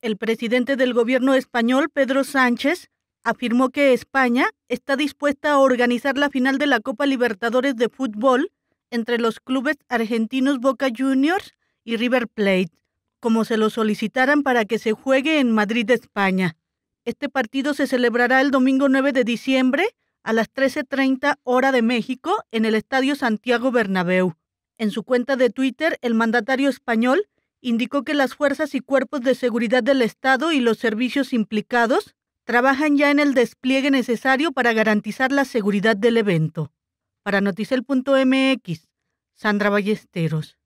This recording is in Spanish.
El presidente del gobierno español, Pedro Sánchez, afirmó que España está dispuesta a organizar la final de la Copa Libertadores de Fútbol entre los clubes argentinos Boca Juniors y River Plate, como se lo solicitaran para que se juegue en Madrid, España. Este partido se celebrará el domingo 9 de diciembre a las 13.30 hora de México en el Estadio Santiago Bernabéu. En su cuenta de Twitter, el mandatario español indicó que las fuerzas y cuerpos de seguridad del Estado y los servicios implicados trabajan ya en el despliegue necesario para garantizar la seguridad del evento. Para Noticel.mx, Sandra Ballesteros.